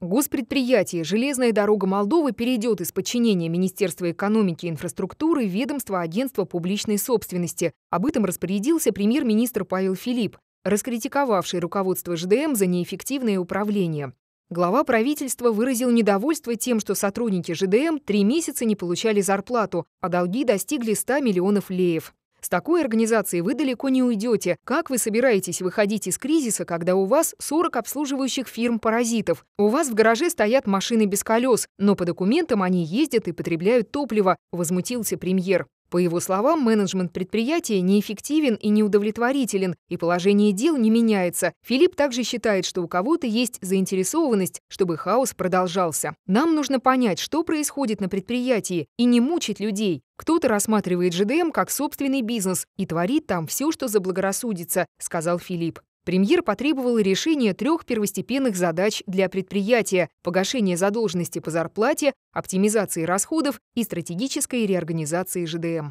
Госпредприятие «Железная дорога Молдовы» перейдет из подчинения Министерства экономики и инфраструктуры в ведомство Агентства публичной собственности. Об этом распорядился премьер-министр Павел Филипп, раскритиковавший руководство ЖДМ за неэффективное управление. Глава правительства выразил недовольство тем, что сотрудники ЖДМ три месяца не получали зарплату, а долги достигли 100 миллионов леев. С такой организацией вы далеко не уйдете. Как вы собираетесь выходить из кризиса, когда у вас 40 обслуживающих фирм-паразитов? У вас в гараже стоят машины без колес, но по документам они ездят и потребляют топливо, возмутился премьер. По его словам, менеджмент предприятия неэффективен и неудовлетворителен, и положение дел не меняется. Филипп также считает, что у кого-то есть заинтересованность, чтобы хаос продолжался. Нам нужно понять, что происходит на предприятии, и не мучить людей. Кто-то рассматривает ЖДМ как собственный бизнес и творит там все, что заблагорассудится, сказал Филипп премьер потребовал решения трех первостепенных задач для предприятия – погашения задолженности по зарплате, оптимизации расходов и стратегической реорганизации ЖДМ.